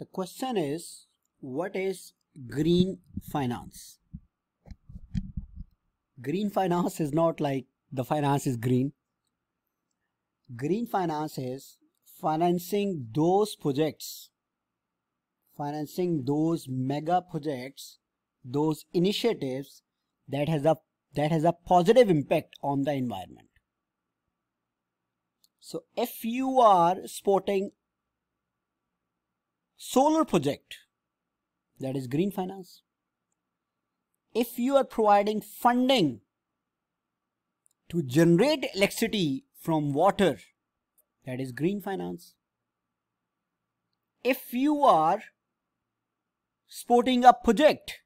The question is, what is green finance? Green finance is not like the finance is green. Green finance is financing those projects, financing those mega projects, those initiatives that has a that has a positive impact on the environment. So if you are sporting solar project that is green finance if you are providing funding to generate electricity from water that is green finance if you are sporting a project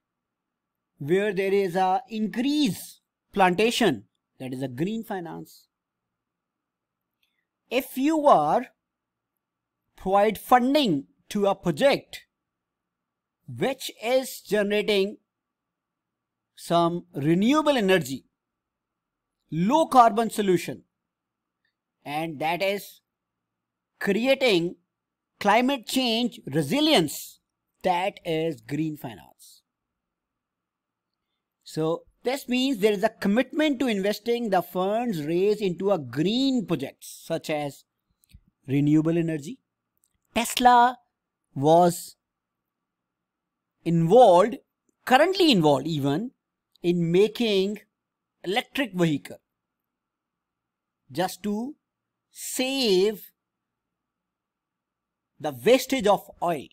where there is a increase plantation that is a green finance if you are provide funding to a project which is generating some renewable energy, low carbon solution, and that is creating climate change resilience. That is green finance. So this means there is a commitment to investing the funds raised into a green project, such as renewable energy, Tesla was involved, currently involved even, in making electric vehicle just to save the wastage of oil.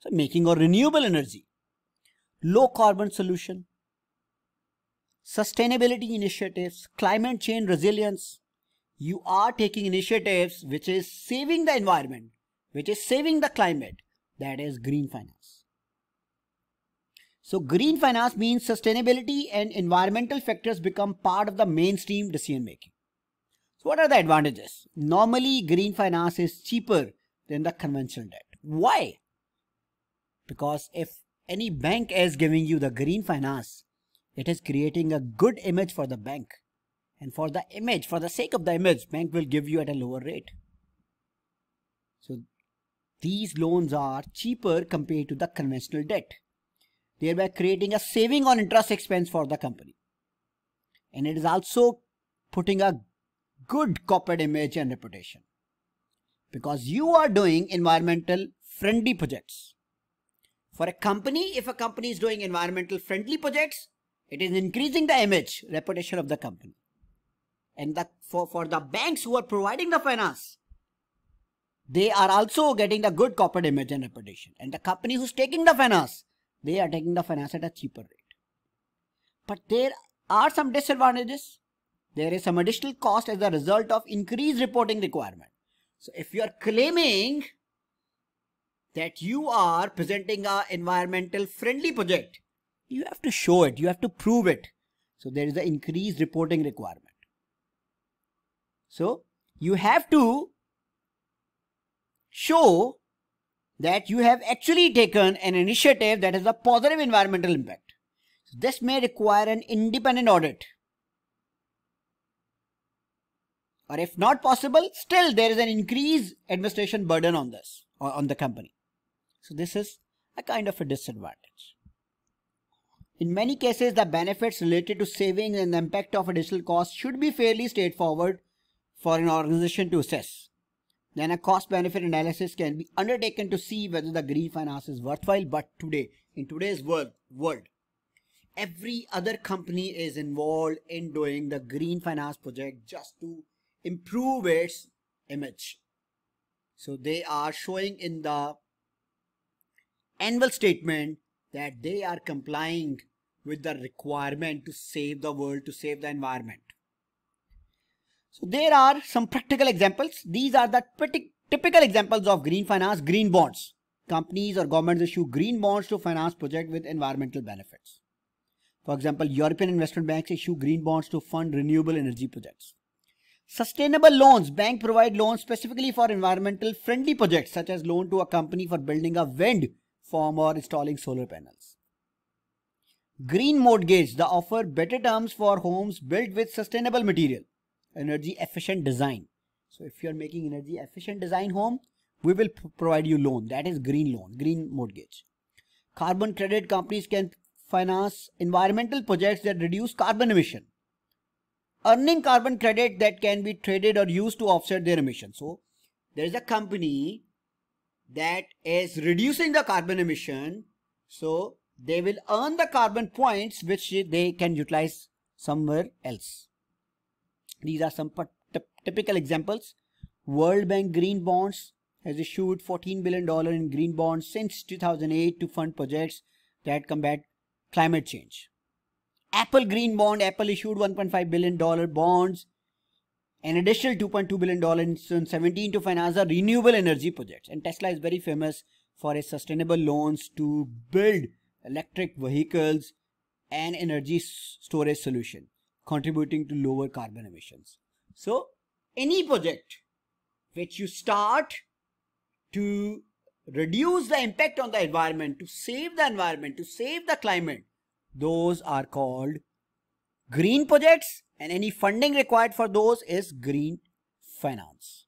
So making a renewable energy, low carbon solution, sustainability initiatives, climate change resilience. You are taking initiatives which is saving the environment which is saving the climate, that is green finance. So green finance means sustainability and environmental factors become part of the mainstream decision making. So what are the advantages? Normally green finance is cheaper than the conventional debt. Why? Because if any bank is giving you the green finance, it is creating a good image for the bank. And for the image, for the sake of the image, bank will give you at a lower rate. So these loans are cheaper compared to the conventional debt, thereby creating a saving on interest expense for the company. And it is also putting a good corporate image and reputation because you are doing environmental friendly projects. For a company, if a company is doing environmental friendly projects, it is increasing the image, reputation of the company. And the, for, for the banks who are providing the finance, they are also getting the good corporate image and reputation. And the company who's taking the finance, they are taking the finance at a cheaper rate. But there are some disadvantages. There is some additional cost as a result of increased reporting requirement. So if you are claiming that you are presenting a environmental friendly project, you have to show it, you have to prove it. So there is an increased reporting requirement. So you have to show that you have actually taken an initiative that has a positive environmental impact. So this may require an independent audit. Or if not possible, still there is an increased administration burden on this or on the company. So this is a kind of a disadvantage. In many cases, the benefits related to savings and the impact of additional costs should be fairly straightforward for an organization to assess then a cost benefit analysis can be undertaken to see whether the green finance is worthwhile. But today, in today's world, world, every other company is involved in doing the green finance project just to improve its image. So they are showing in the annual statement that they are complying with the requirement to save the world, to save the environment. So there are some practical examples. These are the typical examples of green finance, green bonds. Companies or governments issue green bonds to finance projects with environmental benefits. For example, European investment banks issue green bonds to fund renewable energy projects. Sustainable loans. banks provide loans specifically for environmental friendly projects such as loan to a company for building a wind farm or installing solar panels. Green mortgage. They offer better terms for homes built with sustainable material energy efficient design. So if you are making energy efficient design home, we will provide you loan. That is green loan, green mortgage. Carbon credit companies can finance environmental projects that reduce carbon emission. Earning carbon credit that can be traded or used to offset their emission. So there is a company that is reducing the carbon emission. So they will earn the carbon points which they can utilize somewhere else. These are some typical examples. World Bank green bonds has issued $14 billion in green bonds since 2008 to fund projects that combat climate change. Apple green bond, Apple issued $1.5 billion bonds, an additional $2.2 billion in 2017 to finance the renewable energy projects. And Tesla is very famous for its sustainable loans to build electric vehicles and energy storage solution contributing to lower carbon emissions. So any project which you start to reduce the impact on the environment, to save the environment, to save the climate, those are called green projects and any funding required for those is green finance.